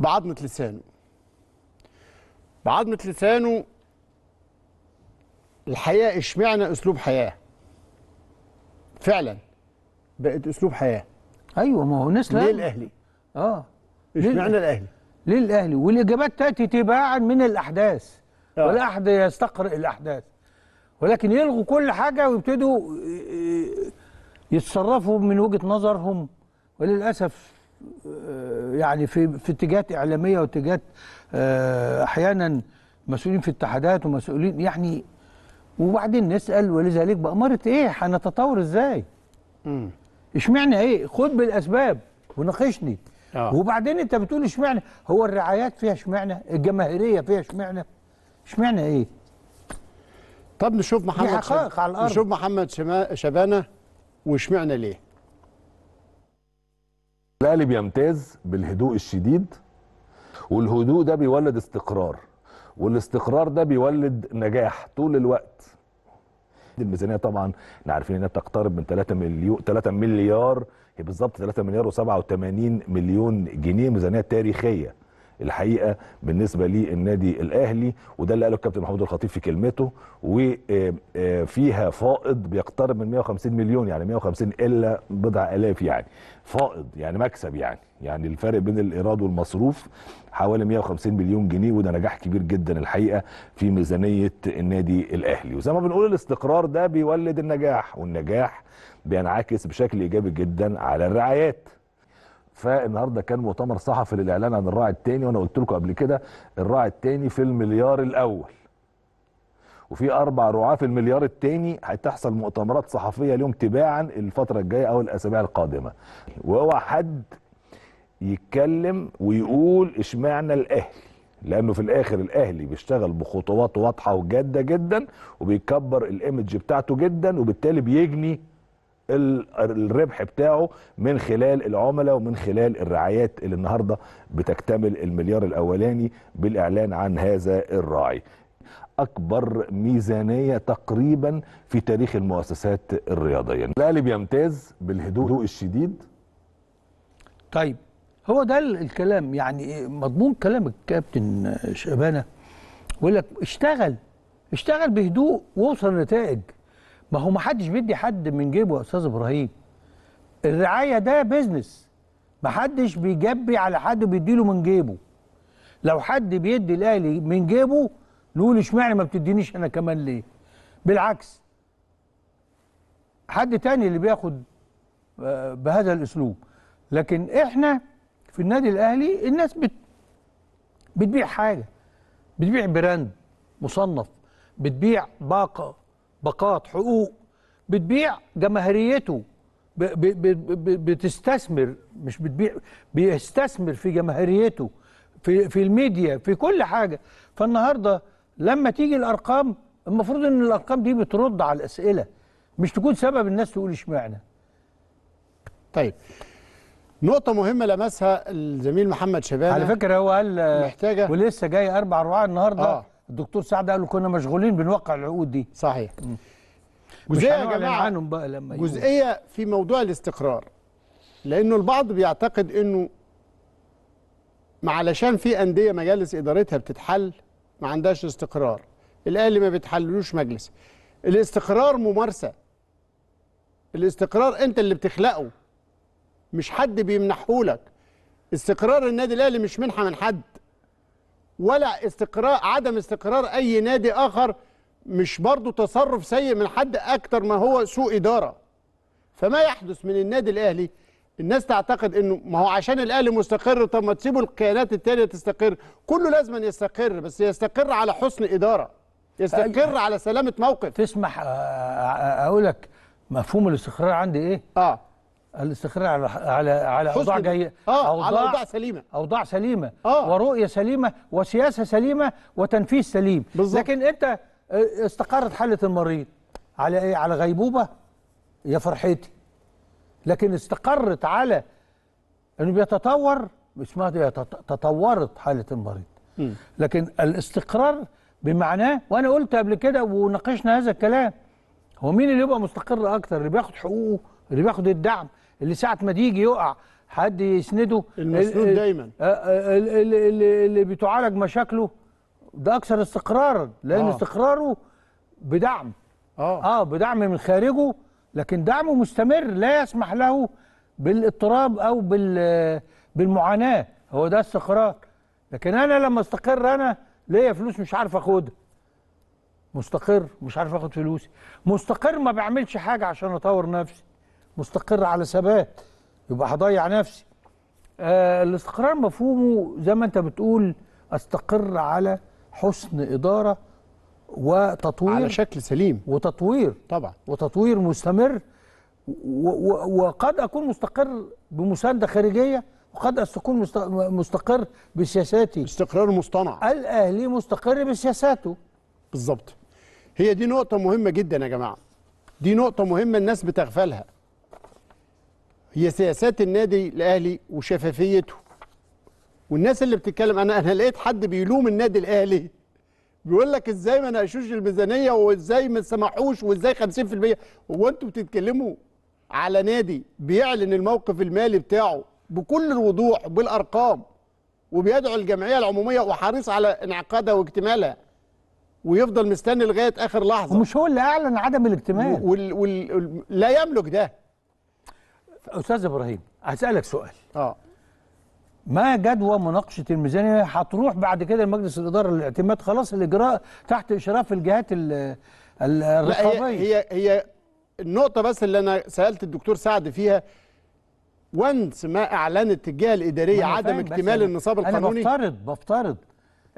بعضمة لسانه بعضمة لسانه الحقيقة اشمعنى أسلوب حياة فعلا بقت أسلوب حياة أيوه ما هو الناس ليه الأهلي؟ آه اشمعنى الأهلي؟ ليه الأهلي؟ والإجابات تأتي تباعا من الأحداث آه. ولا أحد يستقرئ الأحداث ولكن يلغوا كل حاجة ويبتدوا يتصرفوا من وجهة نظرهم وللأسف آه، يعني في في اتجاهات اعلاميه واتجاهات آه، احيانا مسؤولين في اتحادات ومسؤولين يعني وبعدين نسال ولذلك باماره ايه هنتطور ازاي؟ اشمعنى ايه؟ خد بالاسباب وناقشني آه. وبعدين انت بتقول اشمعنى؟ هو الرعايات فيها اشمعنى؟ الجماهيريه فيها اشمعنى؟ اشمعنى ايه؟ طب نشوف محمد شب... على الأرض. نشوف محمد شبانه واشمعنى ليه؟ الاهلي بيمتاز بالهدوء الشديد والهدوء ده بيولد استقرار والاستقرار ده بيولد نجاح طول الوقت الميزانيه طبعا احنا عارفين انها بتقترب من 3 مليون 3 مليار هي بالظبط 3 مليار و87 مليون جنيه ميزانيه تاريخيه الحقيقه بالنسبه للنادي الاهلي وده اللي قاله الكابتن محمود الخطيب في كلمته وفيها آه، آه، فائض بيقترب من 150 مليون يعني 150 الا بضع الاف يعني فائض يعني مكسب يعني يعني الفرق بين الايراد والمصروف حوالي 150 مليون جنيه وده نجاح كبير جدا الحقيقه في ميزانيه النادي الاهلي وزي ما بنقول الاستقرار ده بيولد النجاح والنجاح بينعكس بشكل ايجابي جدا على الرعايات فالنهارده كان مؤتمر صحفي للاعلان عن الراعي الثاني وانا قلت لكم قبل كده الراعي الثاني في المليار الاول وفي اربع رعاه في المليار الثاني هتحصل مؤتمرات صحفيه لهم تباعا الفتره الجايه او الاسابيع القادمه واوعى حد يتكلم ويقول اشمعنى الاهلي لانه في الاخر الاهلي بيشتغل بخطوات واضحه وجاده جدا وبيكبر الايمج بتاعته جدا وبالتالي بيجني الربح بتاعه من خلال العملاء ومن خلال الرعايات اللي النهارده بتكتمل المليار الاولاني بالاعلان عن هذا الراعي. اكبر ميزانيه تقريبا في تاريخ المؤسسات الرياضيه. الاهلي بيمتاز بالهدوء الشديد. طيب هو ده الكلام يعني إيه، مضمون كلام الكابتن شبانه يقول لك اشتغل اشتغل بهدوء ووصل نتائج ما هو ما حدش بيدي حد من جيبه يا استاذ ابراهيم الرعايه ده بيزنس ما حدش بيجبي على حد له من جيبه لو حد بيدي الاهلي من جيبه نقول اشمعنى ما بتدينيش انا كمان ليه بالعكس حد تاني اللي بياخد آه، بهذا الاسلوب لكن احنا في النادي الاهلي الناس بت بتبيع حاجه بتبيع براند مصنف بتبيع باقه باقات حقوق بتبيع جماهيريته بتستثمر مش بتبيع بيستثمر في جماهيريته في في الميديا في كل حاجه فالنهارده لما تيجي الارقام المفروض ان الارقام دي بترد على الاسئله مش تكون سبب الناس تقول اشمعنى طيب نقطة مهمة لمسها الزميل محمد شباب على فكرة هو قال محتاجة ولسه جاي أربع أربعة النهاردة آه. الدكتور سعد قال كنا مشغولين بنوقع العقود دي صحيح جزئيه يا جماعه بقى لما جزئيه في موضوع الاستقرار لانه البعض بيعتقد انه ما علشان في انديه مجالس ادارتها بتتحل ما عندهاش استقرار الاهلي ما بيتحللوش مجلس الاستقرار ممارسه الاستقرار انت اللي بتخلقه مش حد بيمنحهولك استقرار النادي الاهلي مش منحه من حد ولا استقرار عدم استقرار اي نادي اخر مش برضه تصرف سيء من حد اكتر ما هو سوء اداره فما يحدث من النادي الاهلي الناس تعتقد انه ما هو عشان الاهلي مستقر طب ما تسيبوا الكيانات التانية تستقر كله لازم أن يستقر بس يستقر على حسن اداره يستقر أيوة. على سلامه موقف تسمح آه، آه، آه، اقول لك مفهوم الاستقرار عندي ايه اه الاستقرار على على على اوضاع جيده آه أوضاع, على اوضاع سليمه اوضاع سليمه آه ورؤيه سليمه وسياسه سليمه وتنفيذ سليم بالزبط. لكن انت آه، استقرت حاله المريض على ايه على غيبوبه يا فرحتي لكن استقرت على انه بيتطور اسمها دي تطورت حاله المريض لكن الاستقرار بمعناه وانا قلت قبل كده وناقشنا هذا الكلام هو مين اللي يبقى مستقر اكتر اللي بياخد حقوقه اللي بياخد الدعم اللي ساعه ما يجي يقع حد يسنده المسنود دايما آه، آه، اللي, اللي بتعالج مشاكله ده اكثر استقرارا لان آه. استقراره بدعم اه اه بدعم من خارجه لكن دعمه مستمر لا يسمح له بالاضطراب او بال بالمعاناه هو ده استقرار لكن انا لما استقر انا ليا فلوس مش عارف اخدها مستقر مش عارف اخد فلوسي مستقر ما بعملش حاجه عشان اطور نفسي مستقر على ثبات يبقى هضيع نفسي آه الاستقرار مفهومه زي ما انت بتقول استقر على حسن اداره وتطوير على شكل سليم وتطوير طبعا وتطوير مستمر وقد اكون مستقر بمسانده خارجيه وقد اكون مستقر بسياساتي استقرار مصطنع الاهلي مستقر بسياساته بالظبط هي دي نقطه مهمه جدا يا جماعه دي نقطه مهمه الناس بتغفلها هي سياسات النادي الاهلي وشفافيته والناس اللي بتتكلم انا انا لقيت حد بيلوم النادي الاهلي بيقول لك ازاي ما ناقشوش الميزانيه وازاي ما سمحوش وازاي 50% هو انتوا بتتكلموا على نادي بيعلن الموقف المالي بتاعه بكل الوضوح بالارقام وبيدعو الجمعيه العموميه وحريص على انعقادها واكتمالها ويفضل مستني لغايه اخر لحظه ومش هو اللي اعلن عدم الاكتمال وال... وال... لا يملك ده استاذ ابراهيم هسالك سؤال اه ما جدوى مناقشه الميزانيه هتروح بعد كده لمجلس الاداره للاعتماد خلاص الاجراء تحت اشراف الجهات الرقابيه هي هي النقطه بس اللي انا سالت الدكتور سعد فيها وانس ما اعلنت الجهه الاداريه عدم اكتمال النصاب القانوني انا بفترض بفترض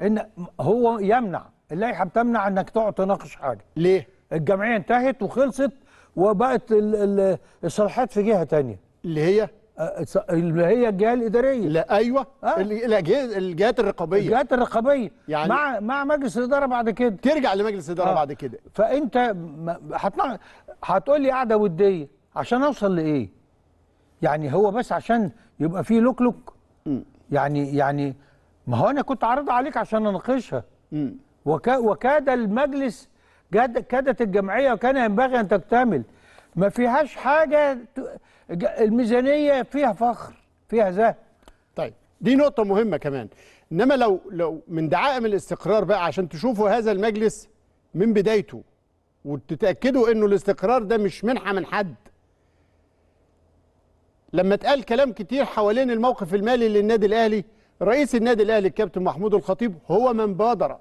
ان هو يمنع اللائحه بتمنع انك تقعد تناقش حاجه ليه الجمعيه انتهت وخلصت وبقت الصلاحيات في جهه ثانيه اللي هي اللي هي الجهه الاداريه لا ايوه آه. الجهات الرقابيه الجهات الرقابيه يعني مع مع مجلس الاداره بعد كده ترجع لمجلس الاداره آه. بعد كده فانت هتقول لي قاعده وديه عشان اوصل لايه؟ يعني هو بس عشان يبقى فيه لوكلوك يعني يعني ما هو انا كنت عارضها عليك عشان اناقشها وكاد المجلس كادت الجمعيه وكان ينبغي ان تكتمل ما فيهاش حاجه الميزانيه فيها فخر فيها زهد طيب دي نقطه مهمه كمان انما لو لو من دعائم الاستقرار بقى عشان تشوفوا هذا المجلس من بدايته وتتاكدوا انه الاستقرار ده مش منحه من حد لما اتقال كلام كتير حوالين الموقف المالي للنادي الاهلي رئيس النادي الاهلي الكابتن محمود الخطيب هو من بادر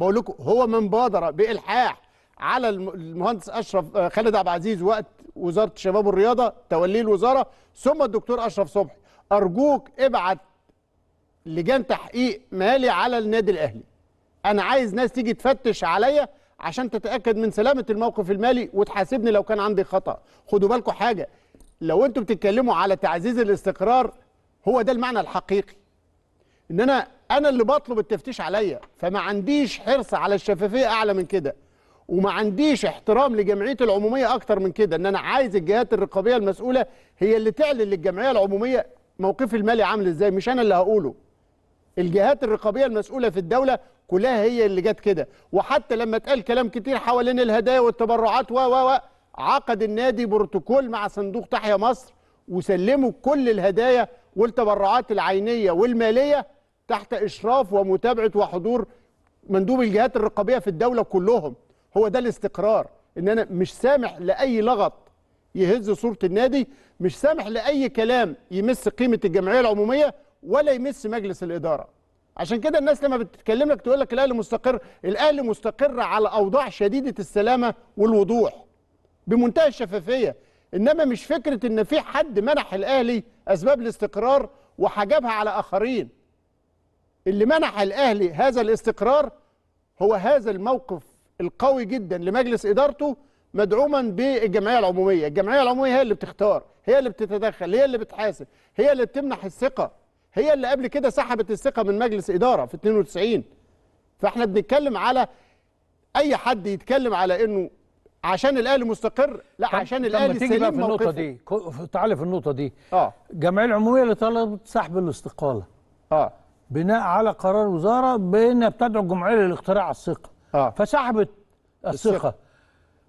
بقول لكم هو من بادر بالحاح على المهندس اشرف آه، خالد عبد العزيز وقت وزاره الشباب والرياضه توليه الوزاره ثم الدكتور اشرف صبحي ارجوك ابعت لجان تحقيق مالي على النادي الاهلي انا عايز ناس تيجي تفتش عليا عشان تتاكد من سلامه الموقف المالي وتحاسبني لو كان عندي خطا خدوا بالكم حاجه لو انتم بتتكلموا على تعزيز الاستقرار هو ده المعنى الحقيقي ان انا انا اللي بطلب التفتيش عليا فما عنديش حرص على الشفافيه اعلى من كده وما عنديش احترام لجمعيه العموميه اكتر من كده ان انا عايز الجهات الرقابيه المسؤوله هي اللي تعلن للجمعيه العموميه موقفي المالي عامل ازاي مش انا اللي هقوله الجهات الرقابيه المسؤوله في الدوله كلها هي اللي جت كده وحتى لما اتقال كلام كتير حوالين الهدايا والتبرعات و و و عقد النادي بروتوكول مع صندوق تحيا مصر وسلموا كل الهدايا والتبرعات العينيه والماليه تحت اشراف ومتابعه وحضور مندوب الجهات الرقابيه في الدوله كلهم هو ده الاستقرار ان انا مش سامح لاي لغط يهز صوره النادي مش سامح لاي كلام يمس قيمه الجمعيه العموميه ولا يمس مجلس الاداره عشان كده الناس لما بتتكلم لك تقول لك الاهلي مستقر الاهلي مستقر على اوضاع شديده السلامه والوضوح بمنتهى الشفافيه انما مش فكره ان في حد منح الاهلي اسباب الاستقرار وحجبها على اخرين اللي منح الاهلي هذا الاستقرار هو هذا الموقف القوي جدا لمجلس ادارته مدعوما بالجمعيه العموميه، الجمعيه العموميه هي اللي بتختار، هي اللي بتتدخل، هي اللي بتحاسب، هي اللي بتمنح الثقه، هي اللي قبل كده سحبت الثقه من مجلس اداره في 92 فاحنا بنتكلم على اي حد يتكلم على انه عشان الاهلي مستقر لا عشان الاهلي سليم في النقطه موقفه. دي تعالى في النقطه دي اه الجمعيه العموميه اللي طلبت سحب الاستقاله اه بناء على قرار وزاره بانها بتدعو الجمعيه للاقتراع الثقه آه. فسحبت الثقه,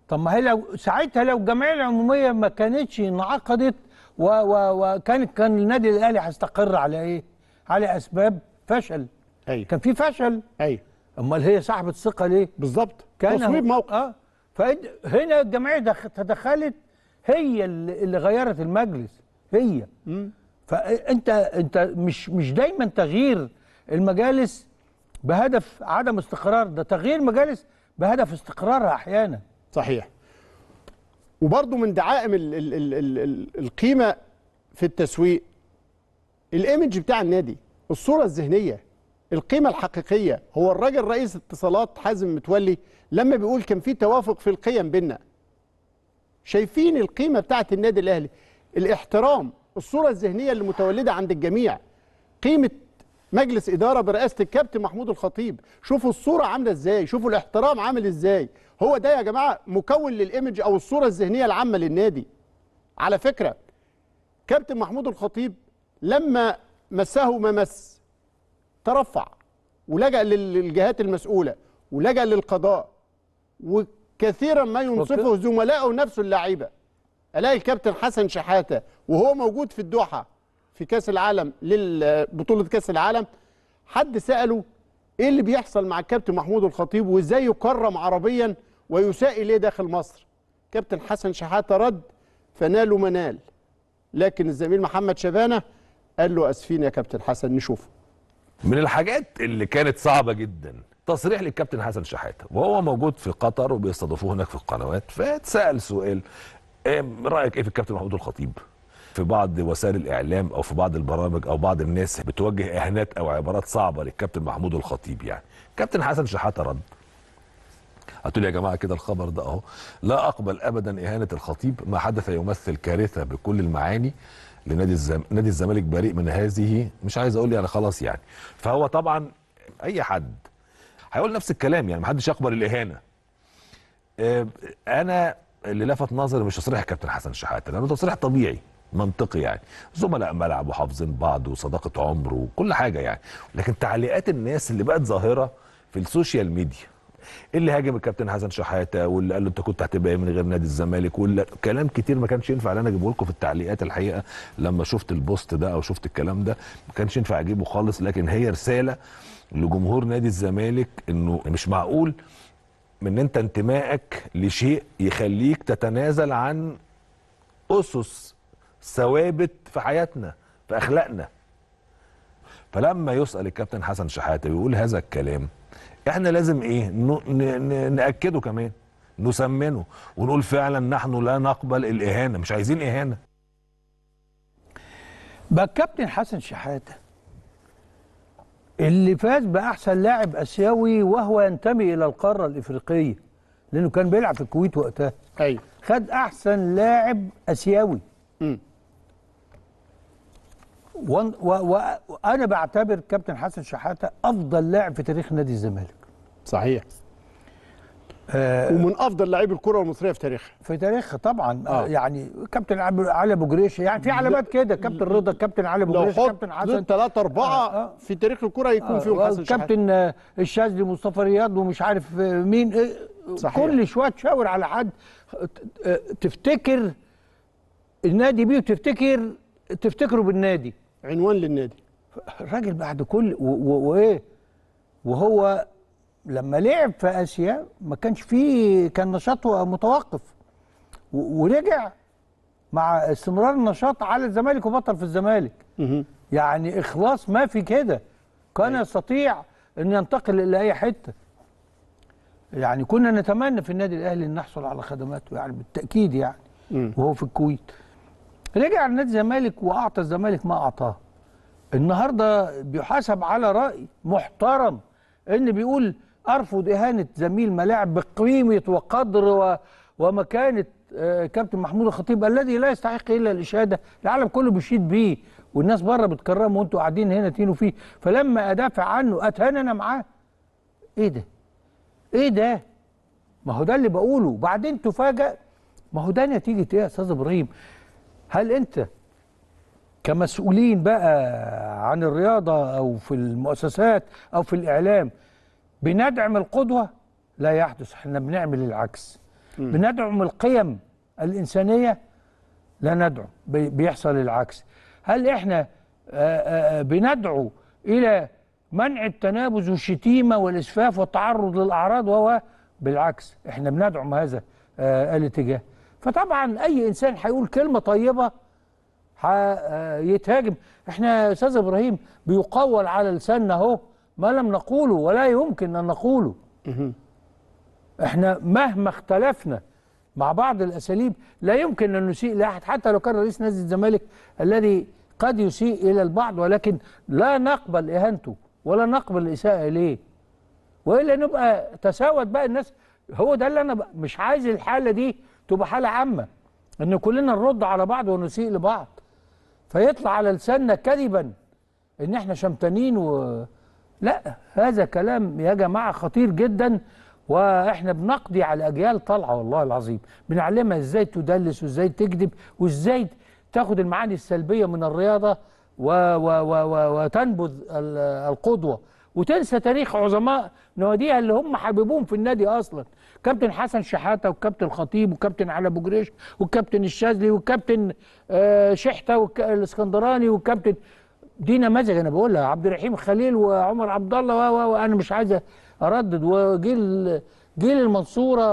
طب ما هي لو ساعتها لو الجمعيه العموميه ما كانتش انعقدت وكان كان النادي الاهلي هيستقر على ايه؟ على اسباب فشل أيوة. كان في فشل ايوه امال هي صاحبه الثقه ليه؟ بالظبط تصويب موقف اه فهنا الجمعيه تدخلت هي اللي غيرت المجلس هي م. فانت انت مش مش دايما تغيير المجالس بهدف عدم استقرار ده تغيير مجالس بهدف استقرارها احيانا صحيح وبرضه من دعائم الـ الـ الـ الـ الـ القيمه في التسويق الايمج بتاع النادي الصوره الذهنيه القيمه الحقيقيه هو الراجل رئيس اتصالات حازم متولي لما بيقول كان في توافق في القيم بينا شايفين القيمه بتاعه النادي الاهلي الاحترام الصورة الذهنية اللي متولدة عند الجميع قيمة مجلس إدارة برئاسة الكابتن محمود الخطيب شوفوا الصورة عاملة إزاي شوفوا الاحترام عامل إزاي هو ده يا جماعة مكون للإيمج أو الصورة الذهنية العامة للنادي على فكرة كابتن محمود الخطيب لما مسه ما مس ترفع ولجأ للجهات المسؤولة ولجأ للقضاء وكثيرا ما ينصفه زملائه نفسه اللعيبه الاقي الكابتن حسن شحاته وهو موجود في الدوحه في كاس العالم لبطوله كاس العالم حد ساله ايه اللي بيحصل مع الكابتن محمود الخطيب وازاي يكرم عربيا ويساء اليه داخل مصر كابتن حسن شحاته رد فنال منال لكن الزميل محمد شبانه قال له اسفين يا كابتن حسن نشوفه من الحاجات اللي كانت صعبه جدا تصريح للكابتن حسن شحاته وهو موجود في قطر وبيستضيفوه هناك في القنوات فاتسال سؤال إيه، رايك ايه في الكابتن محمود الخطيب في بعض وسائل الاعلام او في بعض البرامج او بعض الناس بتوجه اهانات او عبارات صعبه للكابتن محمود الخطيب يعني كابتن حسن شحاته رد قلت له يا جماعه كده الخبر ده اهو لا اقبل ابدا اهانه الخطيب ما حدث يمثل كارثه بكل المعاني لنادي الزم... نادي الزمالك بريء من هذه مش عايز اقول يعني خلاص يعني فهو طبعا اي حد هيقول نفس الكلام يعني ما حدش يقبل الاهانه آه، انا اللي لفت نظري مش تصريح كابتن حسن شحاته لانه تصريح طبيعي منطقي يعني زملاء ملعب وحافظين بعض وصداقه عمر وكل حاجه يعني لكن تعليقات الناس اللي بقت ظاهره في السوشيال ميديا اللي هاجم الكابتن حسن شحاته واللي قال له انت كنت هتبقى من غير نادي الزمالك ولا كلام كتير ما كانش ينفع انا اجيبه لكم في التعليقات الحقيقه لما شفت البوست ده او شفت الكلام ده ما كانش ينفع اجيبه خالص لكن هي رساله لجمهور نادي الزمالك انه مش معقول من انت انتمائك لشيء يخليك تتنازل عن اسس ثوابت في حياتنا في اخلاقنا فلما يسال الكابتن حسن شحاته ويقول هذا الكلام احنا لازم ايه ناكده كمان نسمنه ونقول فعلا نحن لا نقبل الاهانه مش عايزين اهانه بقى الكابتن حسن شحاته اللي فاز باحسن لاعب اسيوي وهو ينتمي الى القاره الافريقيه لانه كان بيلعب في الكويت وقتها ايوه خد احسن لاعب اسيوي وانا و... و... بعتبر كابتن حسن شحاته افضل لاعب في تاريخ نادي الزمالك صحيح آه ومن افضل لاعبي الكره المصريه في تاريخها في تاريخها طبعا آه. آه. يعني كابتن علي ابو جريشه يعني في علامات كده كابتن رضا كابتن علي ابو جريشه كابتن حسن ثلاثه اربعه آه. آه. في تاريخ الكره هيكون آه. فيهم حسن كابتن آه الشاذلي مصطفى رياض ومش عارف آه، مين إيه صحيح. كل شويه تشاور على حد آه، تفتكر النادي بيه وتفتكر تفتكره بالنادي عنوان للنادي الراجل بعد كل وايه وهو لما لعب في اسيا ما كانش فيه كان نشاطه متوقف ورجع مع استمرار النشاط على الزمالك وبطل في الزمالك يعني اخلاص ما في كده كان أيوه. يستطيع ان ينتقل إلى أي حته يعني كنا نتمنى في النادي الاهلي ان نحصل على خدماته يعني بالتاكيد يعني وهو في الكويت رجع النادي الزمالك واعطى الزمالك ما اعطاه النهارده بيحاسب على راي محترم ان بيقول ارفض اهانه زميل ملاعب بقيمه وقدر و... ومكانه آه، كابتن محمود الخطيب الذي لا يستحق الا الاشاده العالم كله بيشيد بيه والناس بره بتكرمه وانتوا قاعدين هنا تينوا فيه فلما ادافع عنه اتهان انا معاه ايه ده ايه ده ما هو ده اللي بقوله بعدين تفاجئ ما هو ده نتيجه ايه يا استاذ ابراهيم هل انت كمسؤولين بقى عن الرياضه او في المؤسسات او في الاعلام بندعم القدوة لا يحدث احنا بنعمل العكس م. بندعم القيم الإنسانية لا ندعو بيحصل العكس هل احنا بندعو إلى منع التنابز والشتيمة والإسفاف والتعرض للأعراض وهو بالعكس احنا بندعم هذا الاتجاه فطبعا أي إنسان هيقول كلمة طيبة هيتهاجم احنا يا استاذ ابراهيم بيقول على لساننا اهو ما لم نقوله ولا يمكن أن نقوله احنا مهما اختلفنا مع بعض الأساليب لا يمكن أن نسيء لأحد حتى لو كان رئيس نادي الزمالك الذي قد يسيء إلى البعض ولكن لا نقبل إهانته ولا نقبل الإساءة إليه وإلا نبقى تساوت بقى الناس هو ده اللي أنا مش عايز الحالة دي تبقى حالة عامة ان كلنا نرد على بعض ونسيء لبعض فيطلع على لساننا كذبا ان احنا شمتانين و لا هذا كلام يا جماعة خطير جدا واحنا بنقضي على اجيال طالعه والله العظيم بنعلمها ازاي تدلس وازاي تكذب وازاي تاخد المعاني السلبيه من الرياضه و و و و وتنبذ القدوه وتنسى تاريخ عظماء نواديها اللي هم حبيبوهم في النادي اصلا كابتن حسن شحاته والكابتن الخطيب والكابتن علي ابو جريش والكابتن الشاذلي والكابتن آه، شحته والاسكندراني والكابتن دي نماذج انا بقولها عبد الرحيم خليل وعمر عبد الله و وانا مش عايز اردد وجيل جيل المنصوره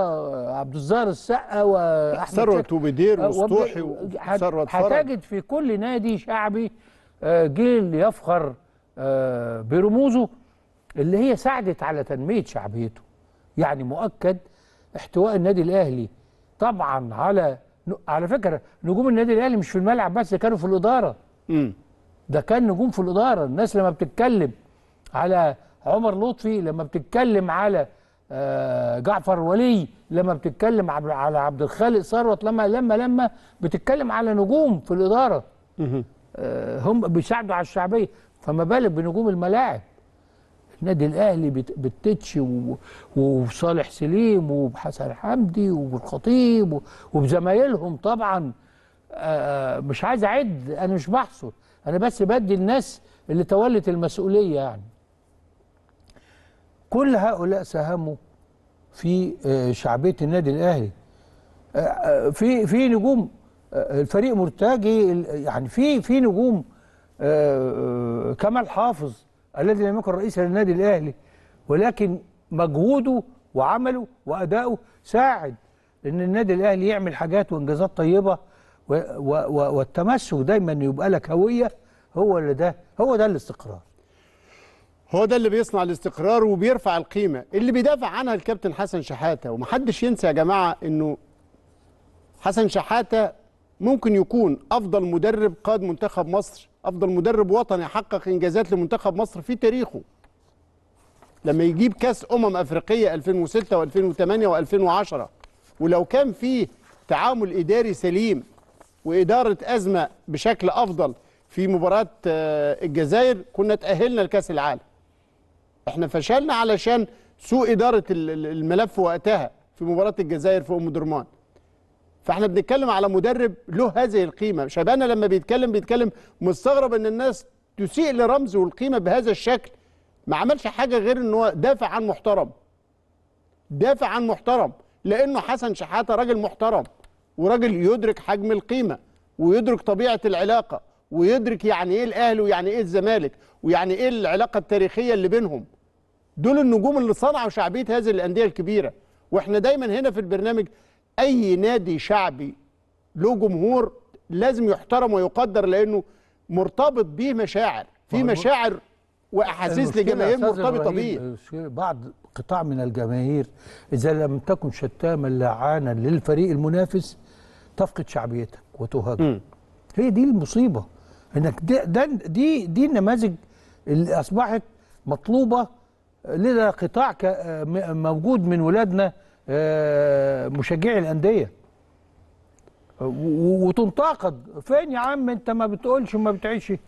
عبد الظاهر السقا واحمد ثروت وبدير آه، وسطوحي وثروت هتجد في كل نادي شعبي آه، جيل يفخر آه، برموزه اللي هي ساعدت على تنميه شعبيته يعني مؤكد احتواء النادي الاهلي طبعا على على فكره نجوم النادي الاهلي مش في الملعب بس كانوا في الاداره امم ده كان نجوم في الإدارة الناس لما بتتكلم على عمر لطفي لما بتتكلم على آه، جعفر ولي لما بتتكلم على عبد الخالق ثروت لما لما لما بتتكلم على نجوم في الإدارة آه، هم بيساعدوا على الشعبية فما بالك بنجوم الملاعب النادي الاهلي بالتتش وصالح سليم وبحسن حمدي وبالخطيب وبزمايلهم طبعا آه، مش عايز اعد انا مش بحصر انا بس بدي الناس اللي تولت المسؤوليه يعني كل هؤلاء ساهموا في آه، شعبيه النادي الاهلي آه، آه، في في نجوم الفريق مرتجي يعني في في نجوم كمال حافظ الذي لم يكن رئيسا للنادي الاهلي ولكن مجهوده وعمله واداؤه ساعد ان النادي الاهلي يعمل حاجات وانجازات طيبه والتمسك دايما يبقى لك هويه هو اللي ده هو ده الاستقرار هو ده اللي بيصنع الاستقرار وبيرفع القيمه اللي بيدافع عنها الكابتن حسن شحاته ومحدش ينسى يا جماعه انه حسن شحاته ممكن يكون افضل مدرب قاد منتخب مصر افضل مدرب وطني حقق انجازات لمنتخب مصر في تاريخه لما يجيب كاس امم افريقيه 2006 و2008 و2010 ولو كان فيه تعامل اداري سليم واداره ازمه بشكل افضل في مباراه آه، الجزائر كنا تاهلنا لكاس العالم احنا فشلنا علشان سوء اداره الملف وقتها في مباراه الجزائر في ام درمان فاحنا بنتكلم على مدرب له هذه القيمه شبابنا لما بيتكلم بيتكلم مستغرب ان الناس تسيء لرمز والقيمه بهذا الشكل ما عملش حاجه غير ان هو دافع عن محترم دافع عن محترم لانه حسن شحاته راجل محترم وراجل يدرك حجم القيمه ويدرك طبيعه العلاقه ويدرك يعني ايه الاهلي ويعني ايه الزمالك ويعني ايه العلاقه التاريخيه اللي بينهم دول النجوم اللي صنعوا شعبيه هذه الانديه الكبيره واحنا دايما هنا في البرنامج اي نادي شعبي له جمهور لازم يحترم ويقدر لانه مرتبط بيه مشاعر في مشاعر واحاسيس لجماهير مرتبطه بيه بعض قطاع من الجماهير اذا لم تكن شتاما لعانا للفريق المنافس تفقد شعبيتك وتهاجم هي دي المصيبه انك ده, ده دي دي النماذج اللي اصبحت مطلوبه لدى قطاع موجود من ولادنا آه، مشجعي الانديه وتنتقد فين يا عم انت ما بتقولش وما بتعيش